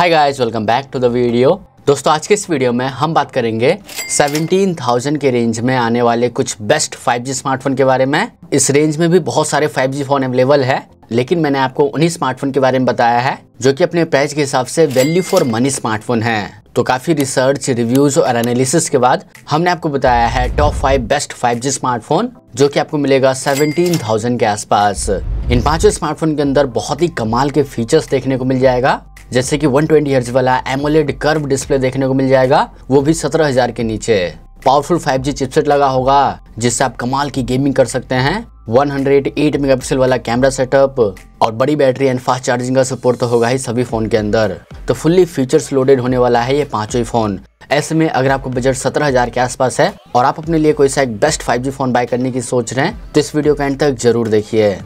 hi guys welcome back to the video दोस्तों आज के इस वीडियो में हम बात करेंगे 17,000 के रेंज में आने वाले कुछ बेस्ट 5G स्मार्टफोन के बारे में इस रेंज में भी बहुत सारे 5G फोन अवेलेबल है लेकिन मैंने आपको उन्हीं स्मार्टफोन के बारे में बताया है जो कि अपने प्राइस के हिसाब से वैल्यू फॉर मनी स्मार्टफोन है तो काफी रिसर्च रिव्यूज और एनालिसिस के बाद हमने आपको बताया है top five best five smartphone जो कि आपको मिलेगा 17,000 के आसपास इन पांचों स्मार्टफोन के अंदर बहुत ही कमाल के फीचर्स देखने को मिल जाएगा जैसे कि 120 ट्वेंटी वाला एमोलेड कर्व डिस्प्ले देखने को मिल जाएगा वो भी सत्रह हजार के नीचे पावरफुल 5G चिपसेट लगा होगा जिससे आप कमाल की गेमिंग कर सकते हैं 108 मेगापिक्सल वाला कैमरा सेटअप और बड़ी बैटरी एंड फास्ट चार्जिंग का सपोर्ट तो होगा ही सभी फोन के अंदर तो फुल्ली फीचर्स लोडेड होने वाला है ये पांचों फोन ऐसे में अगर आपको बजट सत्रह हजार के आसपास है और आप अपने लिए कोई सा एक बेस्ट 5G फोन बाय करने की सोच रहे हैं तो इस वीडियो का एंड तक जरूर देखिए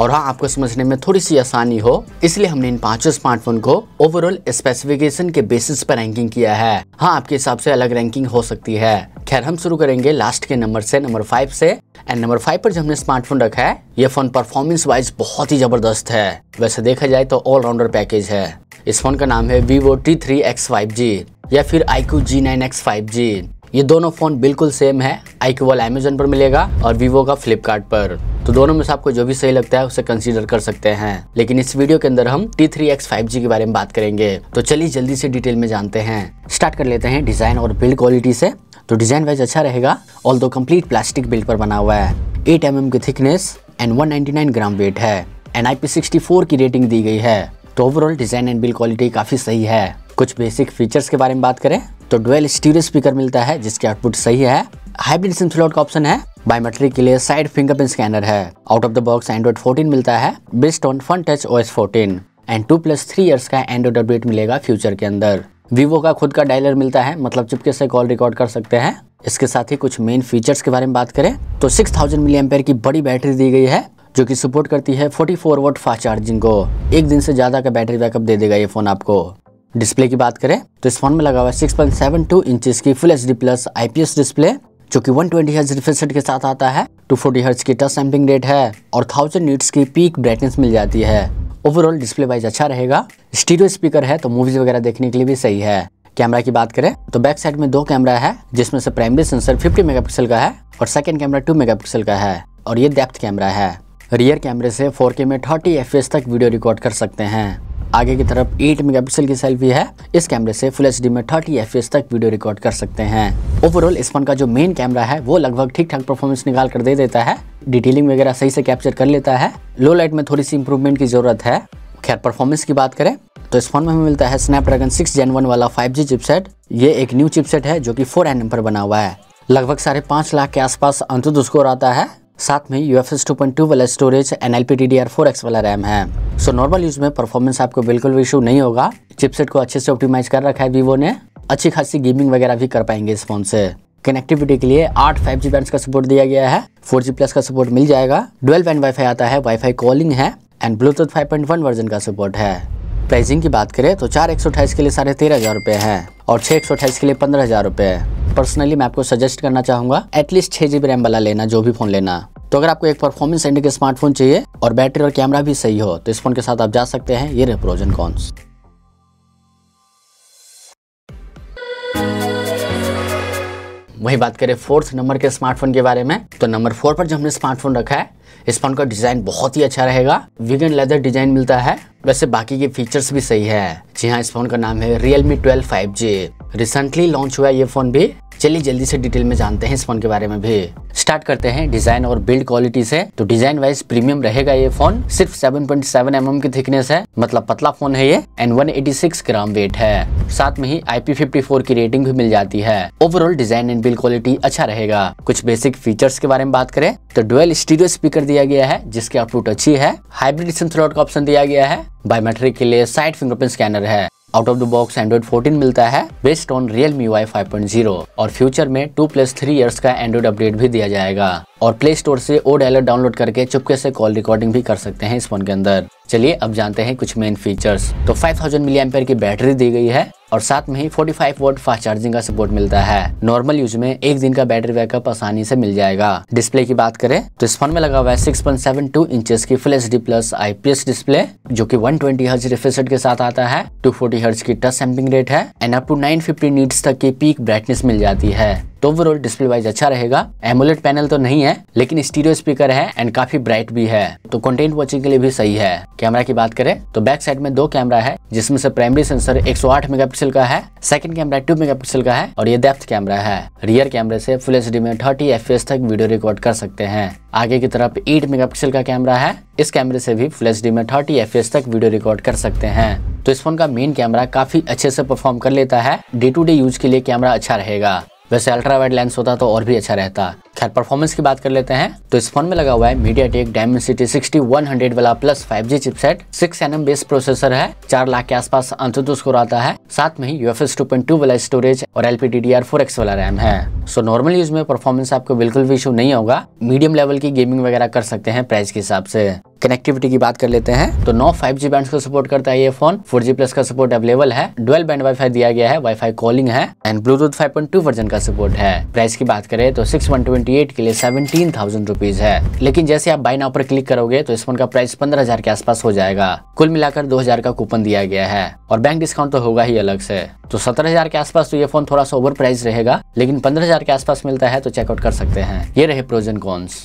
और हाँ आपको समझने में थोड़ी सी आसानी हो इसलिए हमने इन पांचों स्मार्टफोन को ओवरऑल स्पेसिफिकेशन के बेसिस पर रैंकिंग किया है हाँ आपके हिसाब से अलग रैंकिंग हो सकती है खैर हम शुरू करेंगे लास्ट के नंबर से नंबर फाइव से एंड नंबर फाइव पर जो हमने स्मार्टफोन रखा है ये फोन परफॉर्मेंस वाइज बहुत ही जबरदस्त है वैसे देखा जाए तो ऑलराउंडर पैकेज है इस फोन का नाम है vivo T3X5G या फिर IQ G9X5G ये दोनों फोन बिल्कुल सेम है आई वाला अमेजोन पर मिलेगा और वीवो का फ्लिपकार्ट पर तो दोनों में से आपको जो भी सही लगता है उसे कंसीडर कर सकते हैं लेकिन इस वीडियो के अंदर हम T three X five G के बारे में बात करेंगे तो चलिए जल्दी से डिटेल में जानते हैं स्टार्ट कर लेते हैं डिजाइन और बिल्ड क्वालिटी से तो डिजाइन वाइज अच्छा रहेगा ऑल दो कम्प्लीट प्लास्टिक बिल्ड पर बना हुआ है एट एम की thickness and one gram weight है एन आई की रेटिंग दी गई है तो overall design and build quality काफी सही है कुछ बेसिक फीचर्स के बारे में बात करें तो डुअल स्टीरियो स्पीकर मिलता है जिसके आउटपुट सही है हाइब्रिड सिम स्लॉट का ऑप्शन है बायोमेट्रिक के लिए साइड फिंगरप्रिंट स्कैनर है out of the box Android 14 मिलता है based on Funtouch O S fourteen and two plus three years का एंड्रॉइड अपडेट मिलेगा फ्यूचर के अंदर वीवो का खुद का डायलर मिलता है मतलब चिपके से कॉल रिकॉर्ड कर सकते हैं इसके साथ ही कुछ मेन फीचर्स के बारे में बात करें तो 6000 थाउजेंड की बड़ी बैटरी दी गई है जो कि सपोर्ट करती है 44 वोट फास्ट चार्जिंग को एक दिन से ज़्यादा का बैटरी बैकअप दे देगा ये फ़ोन आपको डिस्प्ले की बात करें तो इस फोन में लगा हुआ है 6.72 इंच की full H plus IPS display जो कि 120 ट्वेंटी हर्ज रिफ्रेश के साथ आता है 240 फोर्टी हर्ज की टच सैम्पिंग रेट है और 1000 नीट्स की पीक ब्राइटनेस मिल जाती है ओवरऑल डिस्प्ले वाइज अच्छा रहेगा स्टीरियो स्पीकर है तो मूवीज वगैरह देखने के लिए भी सही है कैमरा की बात करें तो बैक साइड में दो कैमरा है जिसमें से प्राइमरी सेंसर 50 मेगापिक्सल का है और सेकेंड कैमरा 2 मेगापिक्सल का है और ये डेप्थ कैमरा है रियर कैमरे से 4K में 30 एफ तक वीडियो रिकॉर्ड कर सकते हैं आगे की तरफ 8 मेगापिक्सल की सेल्फी है इस कैमरे से फुल एच में 30 एफ तक वीडियो रिकॉर्ड कर सकते हैं ओवरऑल इस फोन का जो मेन कैमरा है वो लगभग ठीक ठाक परफॉर्मेंस निकाल कर दे देता है डिटेलिंग वगैरह सही से कैप्चर कर लेता है लो लाइट में थोड़ी सी इंप्रूवमेंट की जरूरत है खैर परफॉर्मेंस की बात करें तो इस फोन में हमें मिलता है स्नैपड्रैगन सिक्स जेन वन वाला जी चिपसेट ये एक न्यू चिपसेट है जो कि फोर एन पर बना हुआ है लगभग साढ़े पांच लाख के आसपास अंतुद स्कोर आता है साथ में U F S two point two वाला storage and L P D D R four X वाला रैम है सो नॉर्मल यूज में परफॉर्मेंस आपको बिल्कुल भी इशू नहीं होगा चिपसेट को अच्छे से ऑप्टिमाइज कर रखा है वीवो ने अच्छी खासी गेमिंग वगैरह भी कर पाएंगे इस फोन से कनेक्टिविटी के लिए आठ फाइव जी बैंड का सपोर्ट दिया गया है फोर जी प्लस का सपोर्ट मिल जाएगा एंड वाई फाई आता है फाई कॉलिंग है एंड ब्लूटूथ वन वर्जन का सपोर्ट है प्राइसिंग की बात करें तो चार एक के लिए साढ़े तेरह हज़ार रुपए है और छह एक के लिए पंद्रह हज़ार रुपए है पर्सनली मैं आपको सजेस्ट करना चाहूंगा एटलीस्ट छह जीबी रैम वाला लेना जो भी फ़ोन लेना तो अगर आपको एक परफॉर्मेंस एंड के स्मार्टफोन चाहिए और बैटरी और कैमरा भी सही हो तो इस फोन के साथ आप जा सकते हैं ये रेप्रोजन कॉन्स वही बात करें फोर्थ नंबर के स्मार्टफोन के बारे में तो नंबर फोर पर जो हमने स्मार्टफोन रखा है इस फोन का डिज़ाइन बहुत ही अच्छा रहेगा विगन लेदर डिज़ाइन मिलता है वैसे बाकी के फीचर्स भी सही है जी हाँ इस फोन का नाम है Realme twelve five G recently launch हुआ ये फोन भी चलिए जल्दी से डिटेल में जानते हैं इस फोन के बारे में भी स्टार्ट करते हैं डिजाइन और बिल्ड क्वालिटी से तो डिजाइन वाइज प्रीमियम रहेगा ये फोन सिर्फ 7.7 पॉइंट mm की थिकनेस है मतलब पतला फोन है ये एंड 186 ग्राम वेट है साथ में ही IP54 की रेटिंग भी मिल जाती है overall design and build quality अच्छा रहेगा कुछ बेसिक फीचर्स के बारे में बात करें तो डुअल स्टीरियो स्पीकर फिंगर दिया गया है जिसकी आउटपुट अच्छी है हाइब्रिड सिम का ऑप्शन दिया गया है बायोमेट्रिक के लिए साइड फिंगरप्रिंट स्कैनर है out of the box Android 14 मिलता है based on Realme Y five और फ्यूचर में टू प्लस थ्री ईयर्स का एंड्रॉइड अपडेट भी दिया जाएगा और प्ले स्टोर से ओ डायलर डाउनलोड करके चुपके से कॉल रिकॉर्डिंग भी कर सकते हैं इस फोन के अंदर चलिए अब जानते हैं कुछ मेन फीचर्स तो 5000 थाउजेंड की बैटरी दी गई है और साथ में ही 45 फाइव वोट फास्ट चार्जिंग का सपोर्ट मिलता है नॉर्मल यूज में एक दिन का बैटरी बैकअप आसानी से मिल जाएगा डिस्प्ले की बात करें तो इस फोन में लगा हुआ है 6.72 इंचेस की full H plus IPS display जो कि 120 ट्वेंटी हर्ज रिफ्रेशर के साथ आता है 240 फोर्टी हर्ज की टच सैम्पिंग रेट है and up to nine fifty nits तक की पीक ब्राइटनेस मिल जाती है तो ओवरऑल डिस्प्ले वाइज अच्छा रहेगा एमोलेट पैनल तो नहीं है लेकिन स्टीरियो स्पीकर है एंड काफी ब्राइट भी है तो कंटेंट वॉचिंग के लिए भी सही है कैमरा की बात करें तो बैक साइड में दो कैमरा है जिसमें से प्राइमरी सेंसर 108 मेगापिक्सल मेगापिक्सल का है सेकंड कैमरा टू मेगापिक्सल का है और ये डेप्थ कैमरा है रियर कैमरे से फुल एच में थर्टी एफ तक वीडियो रिकॉर्ड कर सकते हैं आगे की तरफ 8 मेगापिक्सल का कैमरा है इस कैमरे से भी फुल एच में थर्टी एफ तक वीडियो रिकॉर्ड कर सकते हैं तो इस फोन का मेन कैमरा काफी अच्छे से परफॉर्म कर लेता है डे टू डे यूज के लिए कैमरा अच्छा रहेगा वैसे अल्ट्रा वाइड लेंस होता तो और भी अच्छा रहता खैर परफॉर्मेंस की बात कर लेते हैं तो इस फोन में लगा हुआ है media take Dimensity sixty one hundred वाला plus five G chipset six N M base processor है चार लाख के आसपास अंतुद स्कोर आता है साथ में ही एस टू पॉइंट टू वाला स्टोरेज और L P D D R four X वाला रैम है सो नॉर्मल यूज में परफॉर्मेंस आपको बिल्कुल भी इशू नहीं होगा मीडियम लेवल की गेमिंग वगैरह कर सकते हैं प्राइस के हिसाब से कनेक्टिविटी की बात कर लेते हैं तो नौ फाइव जी बैंड को सपोर्ट करता है ये फोन फोर जी प्लस का सपोर्ट अवेलेबल है ट्वेल्व बैंड वाईफाई दिया गया है वाईफाई कॉलिंग है and Bluetooth five point two version का सपोर्ट है प्राइस की बात करें तो सिक्स वन ट्वेंटी 28 के लिए सेवनटीन थाउजेंड रुपीज है लेकिन जैसे आप बाइना पर क्लिक करोगे तो इस फोन का प्राइस पंद्रह हजार के आसपास हो जाएगा कुल मिलाकर दो हजार का कूपन दिया गया है और बैंक डिस्काउंट तो होगा ही अलग से तो सत्रह हजार के आसपास तो ये फोन थोड़ा सा ओवर प्राइस रहेगा लेकिन पंद्रह हजार के आसपास मिलता है तो चेकआउट कर सकते हैं ये रहे प्रोजन कॉन्स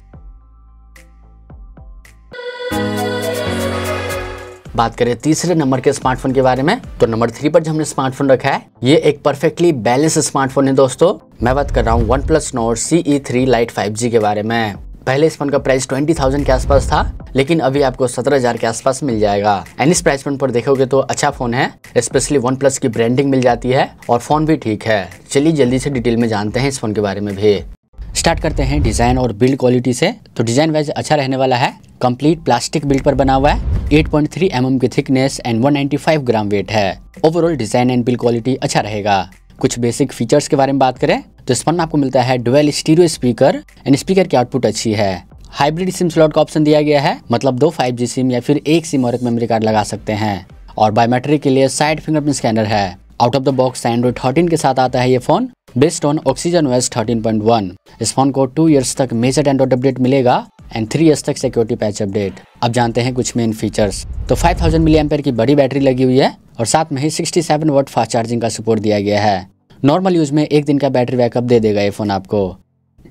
बात करें तीसरे नंबर के स्मार्टफोन के बारे में तो नंबर थ्री पर जो हमने स्मार्टफोन रखा है ये एक परफेक्टली बैलेंस स्मार्टफोन है दोस्तों मैं बात कर रहा हूँ OnePlus note C three lite five G के बारे में पहले इस फोन का प्राइस ट्वेंटी थाउजेंड के आसपास था लेकिन अभी आपको सत्रह हजार के आसपास मिल जाएगा एंड इस प्राइस पॉइंट पर देखोगे तो अच्छा फोन है स्पेशली वन प्लस की ब्रांडिंग मिल जाती है और फोन भी ठीक है चलिए जल्दी से डिटेल में जानते हैं इस फोन के बारे में भी स्टार्ट करते हैं डिज़ाइन और बिल्ड क्वालिटी से तो डिज़ाइन वाइज अच्छा रहने वाला है कंप्लीट प्लास्टिक बिल्ड पर बना हुआ है 8.3 पॉइंट mm की थिकनेस एंड 195 ग्राम वेट है overall design and build quality अच्छा रहेगा कुछ बेसिक फीचर्स के बारे में बात करें तो इसमें आपको मिलता है dual stereo speaker and speaker की आउटपुट अच्छी है हाइब्रिड सिम स्लॉट का ऑप्शन दिया गया है मतलब दो फाइव सिम या फिर एक सिम एक मेमोरी कार्ड लगा सकते हैं और बायोमेट्रिक के लिए साइड फिंगरप्रिंट स्कैनर है out of the box Android thirteen के साथ आता है ये phone based on oxygen OS 13.1 इस फोन को टू ईयर्स तक मेजर एंड्रॉइड अपडेट मिलेगा एंड थ्री ईयर्स तक सिक्योरिटी पैच अपडेट अब जानते हैं कुछ मेन फीचर्स तो 5000 थाउजेंड मिली की बड़ी बैटरी लगी हुई है और साथ में ही 67 सेवन वर्ट फास्ट चार्जिंग का सपोर्ट दिया गया है नॉर्मल यूज में एक दिन का बैटरी बैकअप दे देगा ये फोन आपको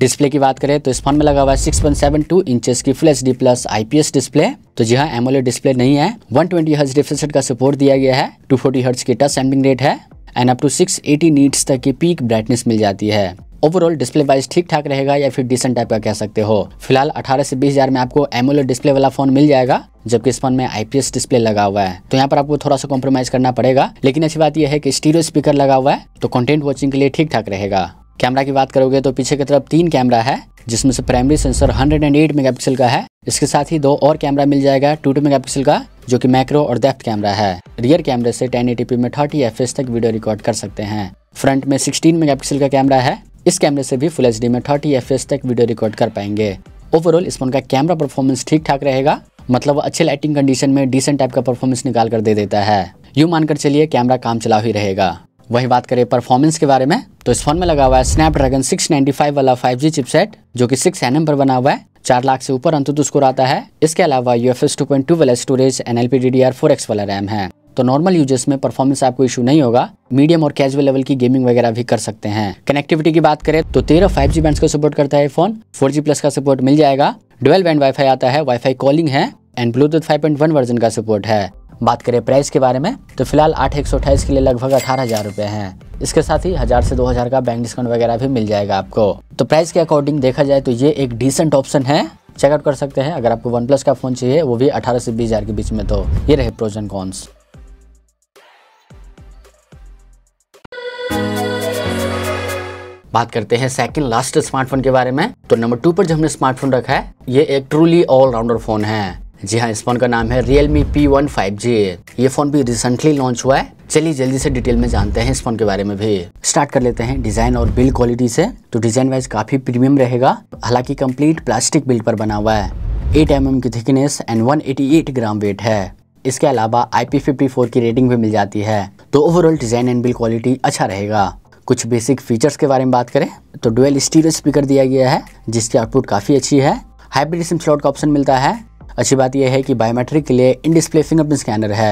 डिस्प्ले की बात करें तो इस फोन में लगा हुआ है 6.72 इंचेस की full D plus IPS display तो जी हाँ एमोलेड डिस्प्ले नहीं है 120 ट्वेंटी हर्ज रिफ्रेश का सपोर्ट दिया गया है 240 फोर्टी हर्ज की टच सैम्पिंग रेट है एंड अप टू 680 नीट्स तक की पीक ब्राइटनेस मिल जाती है ओवरऑल डिस्प्ले वाइज ठीक ठाक रहेगा या फिर डिसेंट टाइप का कह सकते हो फिलहाल 18 से बीस हजार में आपको एमोलेड डिस्प्ले वाला फोन मिल जाएगा जबकि इस फोन में आईपीएस डिस्प्ले लगा हुआ है तो यहाँ पर आपको थोड़ा सा कॉम्प्रोमाइज करना पड़ेगा लेकिन अच्छी बात यह है कि स्टीरियो स्पीकर लगा हुआ है तो कंटेंट वॉचिंग के लिए ठीक ठाक रहेगा कैमरा की बात करोगे तो पीछे की तरफ तीन कैमरा है जिसमें से प्राइमरी सेंसर 108 मेगापिक्सल का है इसके साथ ही दो और कैमरा मिल जाएगा 2.2 मेगापिक्सल का जो कि मैक्रो और डेप्थ कैमरा है रियर कैमरे से 1080p में 30 एफ तक वीडियो रिकॉर्ड कर सकते हैं फ्रंट में 16 मेगापिक्सल का कैमरा है इस कैमरे से भी फुल एच में थर्टी एफ तक वीडियो रिकॉर्ड कर पाएंगे ओवरऑल इस फोन का कैमरा परफॉर्मेंस ठीक ठाक रहेगा मतलब अच्छे लाइटिंग कंडीशन में डिसेंट टाइप का परफॉर्मेंस निकाल कर दे देता है यू मानकर चलिए कैमरा काम चला ही रहेगा वही बात करें परफॉर्मेंस के बारे में तो इस फोन में लगा हुआ है स्नैपड्रैगन 695 वाला 5G चिपसेट जो कि 6 एन पर बना हुआ है चार लाख से ऊपर अंत स्कोर आता है इसके अलावा U F S two point two वाला storage and D D R X वाला रैम है तो नॉर्मल यूजर्स में परफॉर्मेंस आपको इशू नहीं होगा मीडियम और कैजुअल लेवल की गेमिंग वगैरह भी कर सकते हैं कनेक्टिविटी की बात करें तो तेरह फाइव जी बैंड का सपोर्ट करता है फोन फोर जी प्लस का सपोर्ट मिल जाएगा डुअल बैंड वाईफाई आता है वाईफाई कॉलिंग है एंड ब्लूटूथ 5.1 वर्जन का सपोर्ट है बात करें प्राइस के बारे में तो फिलहाल आठ एक के लिए लगभग अठारह हज़ार रुपए है इसके साथ ही हज़ार से दो हज़ार का बैंक डिस्काउंट वगैरह भी मिल जाएगा आपको तो प्राइस के अकॉर्डिंग देखा जाए तो ये एक डिसेंट ऑप्शन है चेकआउट कर सकते हैं अगर आपको वन प्लस का फ़ोन चाहिए वो भी अठारह से बीस हज़ार के बीच में तो ये रहे प्रोजन कॉन्स बात करते हैं सेकंड लास्ट स्मार्टफोन के बारे में तो नंबर टू पर जो हमने स्मार्टफोन रखा है ये एक ट्रूली ऑलराउंडर फोन है जी हाँ इस फोन का नाम है Realme P one five G ये फोन भी रिसेंटली लॉन्च हुआ है चलिए जल्दी से डिटेल में जानते हैं इस फोन के बारे में भी स्टार्ट कर लेते हैं डिजाइन और बिल्ड क्वालिटी से तो डिजाइन वाइज काफी प्रीमियम रहेगा हालांकि कंप्लीट प्लास्टिक बिल्ड पर बना हुआ है एट एम mm की thickness and one gram weight है इसके अलावा आई की रेटिंग भी मिल जाती है तो overall design and build quality अच्छा रहेगा कुछ बेसिक फीचर्स के बारे में बात करें तो डुअल स्टीरियो स्पीकर दिया गया है जिसकी आउटपुट काफ़ी अच्छी है हाइब्रिड सिम स्लॉट का ऑप्शन मिलता है अच्छी बात यह है कि बायोमेट्रिक के लिए इन डिस्प्ले फिंगरप्रिंट स्कैनर है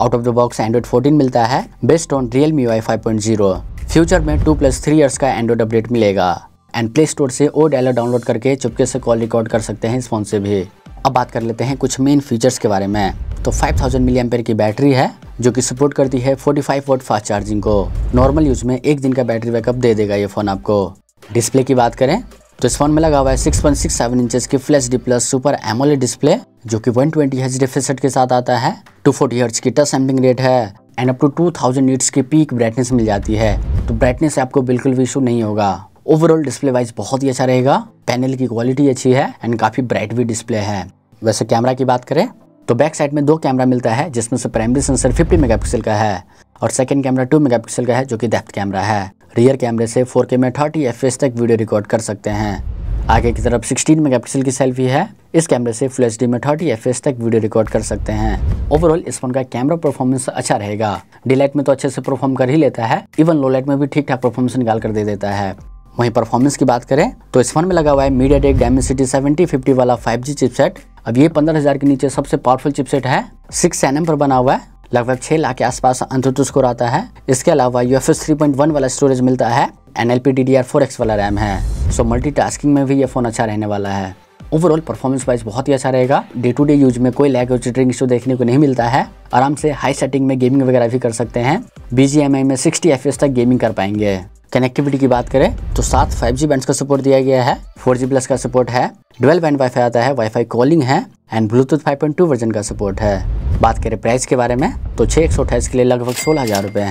out of the box Android 14 मिलता है based on Realme Y future में टू प्लस थ्री ईयर्स का एंड्रॉइड अपडेट मिलेगा एंड प्ले स्टोर से ओ डायलर डाउनलोड करके चुपके से कॉल रिकॉर्ड कर सकते हैं इस फोन से भी अब बात कर लेते हैं कुछ मेन फीचर्स के बारे में तो 5000 थाउजेंड मिली की बैटरी है जो कि सपोर्ट करती है 45 वोट फास्ट चार्जिंग को नॉर्मल यूज में एक दिन का बैटरी बैकअप दे देगा ये फ़ोन आपको डिस्प्ले की बात करें तो इस फोन में लगा हुआ है six point six seven inches की flash D plus super AMOLED display जो कि वन ट्वेंटी हर्ज डिफिसट के साथ आता है टू फोर्टी हर्ज की टच सैम्पिंग रेट है and up to two thousand nits की पीक ब्राइटनेस मिल जाती है तो ब्राइटनेस आपको बिल्कुल भी इशू नहीं होगा ओवरऑल डिस्प्ले वाइज बहुत ही अच्छा रहेगा पैनल की क्वालिटी अच्छी है एंड काफ़ी ब्राइट भी डिस्प्ले है वैसे कैमरा की बात करें तो बैक साइड में दो कैमरा मिलता है जिसमें से प्राइमरी सेंसर 50 मेगापिक्सल का है और सेकंड कैमरा 2 मेगापिक्सल का है जो कि डेप्थ कैमरा है रियर कैमरे से 4K में 30 fps तक वीडियो रिकॉर्ड कर सकते हैं आगे की तरफ 16 मेगापिक्सल की सेल्फी है इस कैमरे से फुल एच में 30 fps तक वीडियो रिकॉर्ड कर सकते हैं ओवरऑल इस फोन का कैमरा परफॉर्मेंस अच्छा रहेगा डीलाइट में तो अच्छे से परफॉर्म कर ही लेता है इवन लो लाइट में भी ठीक ठाक परफॉर्मेंस निकाल कर दे देता है वहीं परफॉर्मेंस की बात करें तो इस फोन में लगा हुआ है मीडिया टेक डायमेंसिटी सेवेंटी वाला 5G चिपसेट अब ये 15000 के नीचे सबसे पावरफुल चिपसेट है सिक्स एन पर बना हुआ है लगभग छह लाख के आसपास अंतुतु स्कोर आता है इसके अलावा U F S three point one वाला स्टोरेज मिलता है and L P D D R four X वाला रैम है सो मल्टी टास्किंग में भी ये फ़ोन अच्छा रहने वाला है ओवरऑल परफॉर्मेंस वाइज बहुत ही अच्छा रहेगा डे टू डे यूज में कोई लैग और चिटरिंग इशू देखने को नहीं मिलता है आराम से हाई सेटिंग में गेमिंग वगैरह भी कर सकते हैं बीजीएमआई में 60 एफ तक गेमिंग कर पाएंगे कनेक्टिविटी की बात करें तो सात फाइव जी बैंड का सपोर्ट दिया गया है फोर जी प्लस का सपोर्ट है डुअल एंड वाई आता है वाईफाई कॉलिंग है एंड ब्लूटूथ 5.2 वर्जन का सपोर्ट है बात करें प्राइस के बारे में तो छह के लिए लगभग सोलह हज़ार रुपए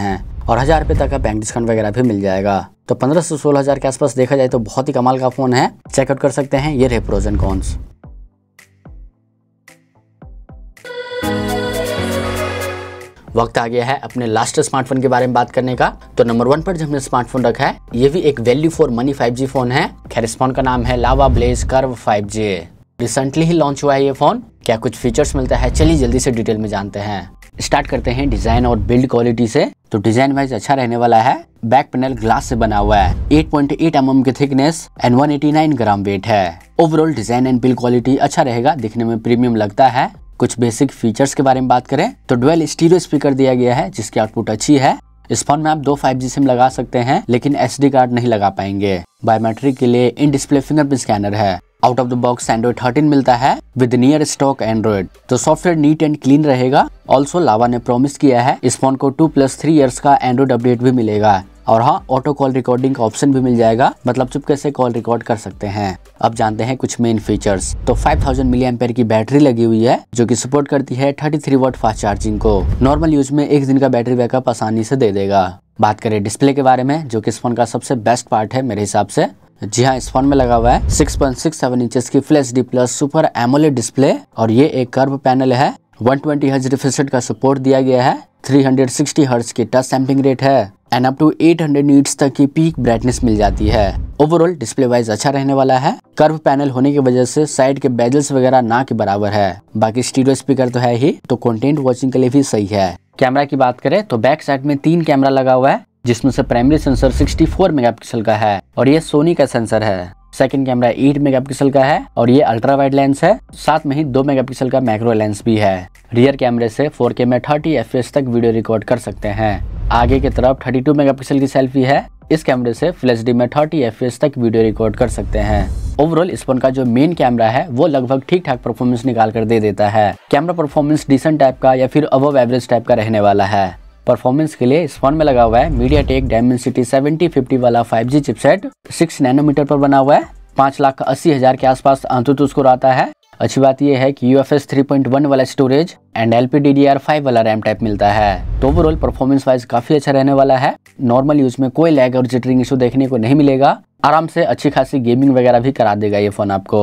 और हज़ार रुपए तक का बैंक डिस्काउंट वगैरह भी मिल जाएगा तो पंद्रह से सोलह हज़ार के आसपास देखा जाए तो बहुत ही कमाल का फ़ोन है चेकआउट कर सकते हैं ये रहे प्रोजन कॉन्स वक्त आ गया है अपने लास्ट स्मार्टफोन के बारे में बात करने का तो नंबर वन पर जो हमने स्मार्टफोन रखा है ये भी एक value for money G phone है खेरिस्पोन का नाम है Lava blaze curve 5G recently ही लॉन्च हुआ है ये फोन क्या कुछ फीचर्स मिलता है चलिए जल्दी से डिटेल में जानते हैं स्टार्ट करते हैं डिजाइन और बिल्ड क्वालिटी से तो डिजाइन वाइज अच्छा रहने वाला है बैक पैनल ग्लास से बना हुआ है 8.8 पॉइंट mm की थिकनेस एंड 189 ग्राम वेट है overall design and build quality अच्छा रहेगा दिखने में प्रीमियम लगता है कुछ बेसिक फीचर्स के बारे में बात करें तो डुअल स्टीरियो स्पीकर दिया गया है जिसकी आउटपुट अच्छी है इस फोन में आप दो 5G सिम लगा सकते हैं लेकिन डी कार्ड नहीं लगा पाएंगे बायोमेट्रिक के लिए इन डिस्प्ले फिंगरप्रिंट स्कैनर है out of the box Android thirteen मिलता है विद नियर स्टॉक एंड्रॉइड तो सॉफ्टवेयर नीट एंड क्लीन रहेगा ऑल्सो लावा ने प्रॉमिस किया है इस फोन को टू प्लस थ्री ईयर्स का एंड्रॉइड अपडेट भी मिलेगा और हाँ ऑटो कॉल रिकॉर्डिंग का ऑप्शन भी मिल जाएगा मतलब चुपके से कॉल रिकॉर्ड कर सकते हैं अब जानते हैं कुछ मेन फीचर्स तो 5000 थाउजेंड मिली की बैटरी लगी हुई है जो कि सपोर्ट करती है 33 थ्री वोट फास्ट चार्जिंग को नॉर्मल यूज में एक दिन का बैटरी बैकअप आसानी से दे देगा बात करें डिस्प्ले के बारे में जो कि इस फोन का सबसे बेस्ट पार्ट है मेरे हिसाब से जी हाँ इस फोन में लगा हुआ है 6.67 इंचेस की flash D plus super AMOLED display और ये एक कर्व पैनल है 120 ट्वेंटी हर्ज का सपोर्ट दिया गया है 360 हर्ज की टच सैम्पिंग रेट है एंड अप टू 800 हंड्रेड तक की पीक ब्राइटनेस मिल जाती है ओवरऑल डिस्प्ले वाइज अच्छा रहने वाला है कर्व पैनल होने की वजह से साइड के बेजल्स वगैरह ना के बराबर है बाकी स्टीडियो स्पीकर तो है ही तो कॉन्टेंट वॉचिंग के लिए भी सही है कैमरा की बात करें तो बैक साइड में तीन कैमरा लगा हुआ है जिसमें से प्राइमरी सेंसर 64 मेगापिक्सल का है और ये सोनी का सेंसर है सेकेंड कैमरा 8 मेगापिक्सल का है और ये अल्ट्रा वाइड लेंस है साथ में ही 2 मेगापिक्सल का मैक्रो लेंस भी है रियर कैमरे से 4K में 30 एफ तक वीडियो रिकॉर्ड कर सकते हैं आगे की तरफ 32 टू की सेल्फी है इस कैमरे से फ्लैश डी में थर्टी एफ तक वीडियो रिकॉर्ड कर सकते हैं ओवरऑल इस फोन का जो मेन कैमरा है वो लगभग ठीक ठाक परफॉर्मेंस निकाल कर दे देता है कैमरा परफॉर्मेंस डिसेंट टाइप का या फिर अबव एवरेज टाइप का रहने वाला है परफॉर्मेंस के लिए इस फोन में लगा हुआ है media take dimensity seventy fifty वाला five G chipset six nanometer पर बना हुआ है पांच लाख अस्सी हज़ार के आसपास आंतुत उसको आता है अच्छी बात यह है कि UFS 3.1 वाला storage and L P D D R five वाला रैम टाइप मिलता है तो ओवरऑल परफॉर्मेंस वाइज काफी अच्छा रहने वाला है नॉर्मल यूज में कोई लैग और जिटरिंग इशू देखने को नहीं मिलेगा आराम से अच्छी खासी गेमिंग वगैरह भी करा देगा ये फोन आपको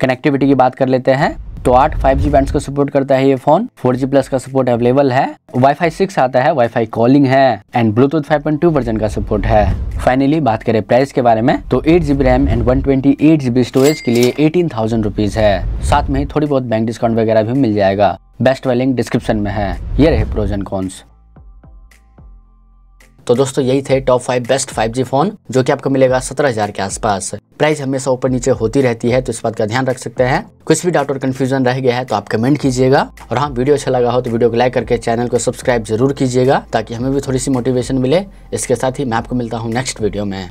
कनेक्टिविटी की बात कर लेते हैं तो आठ फाइव जी बैंड को सपोर्ट करता है ये फोन फोर जी प्लस का सपोर्ट अवेलेबल है वाईफाई सिक्स आता है वाईफाई कॉलिंग है and Bluetooth five point two version का सपोर्ट है फाइनली बात करें प्राइस के बारे में तो eight GB RAM and one twenty eight GB storage के लिए एटीन थाउजेंड रुपीज है साथ में थोड़ी बहुत बैंक डिस्काउंट वगैरह भी मिल जाएगा बेस्ट वेलिंग डिस्क्रिप्शन में है ये रहे प्रोजन कॉन्स तो दोस्तों यही थे top five best five phone जो की आपको मिलेगा सत्रह हजार के आसपास प्राइस हमेशा ऊपर नीचे होती रहती है तो इस बात का ध्यान रख सकते हैं कुछ भी डाउट और कंफ्यूजन रह गया है तो आप कमेंट कीजिएगा और हाँ वीडियो अच्छा लगा हो तो वीडियो को लाइक करके चैनल को सब्सक्राइब जरूर कीजिएगा ताकि हमें भी थोड़ी सी मोटिवेशन मिले इसके साथ ही मैं आपको मिलता हूँ नेक्स्ट वीडियो में